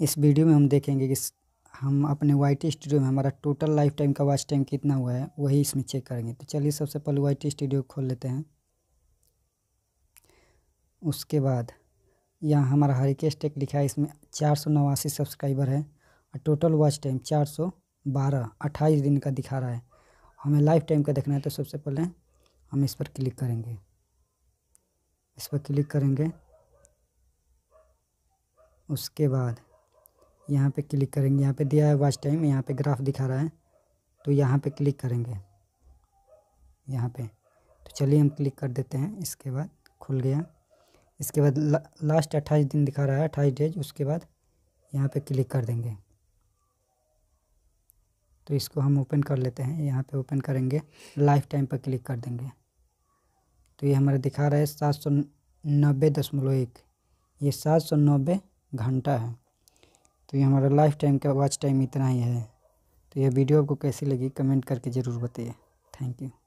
इस वीडियो में हम देखेंगे कि हम अपने वाई टी स्टूडियो में हमारा टोटल लाइफ टाइम का वॉच टाइम कितना हुआ है वही इसमें चेक करेंगे तो चलिए सबसे पहले वाई टी स्टूडियो खोल लेते हैं उसके बाद यहाँ हमारा हरिकेश टेक लिखा है इसमें चार सौ नवासी सब्सक्राइबर है और टोटल वॉच टाइम चार सौ बारह अट्ठाईस दिन का दिखा रहा है हमें लाइफ टाइम का देखना है तो सबसे पहले हम इस पर क्लिक करेंगे इस पर क्लिक करेंगे उसके बाद यहाँ पे क्लिक करेंगे यहाँ पे दिया है वॉच टाइम यहाँ पे ग्राफ दिखा रहा है तो यहाँ पे क्लिक करेंगे यहाँ पे तो चलिए हम क्लिक कर देते हैं इसके बाद खुल गया इसके बाद ला, लास्ट अट्ठाईस दिन दिखा रहा है अट्ठाईस डेज उसके बाद यहाँ पे क्लिक कर देंगे तो इसको हम ओपन कर लेते हैं यहाँ पे ओपन करेंगे लाइफ टाइम पर क्लिक कर देंगे तो ये हमारा दिखा रहा है सात सौ नब्बे दशमलव एक ये सात सौ नब्बे घंटा है तो ये हमारा लाइफ टाइम का वॉच टाइम इतना ही है तो यह वीडियो आपको कैसी लगी कमेंट करके ज़रूर बताइए थैंक यू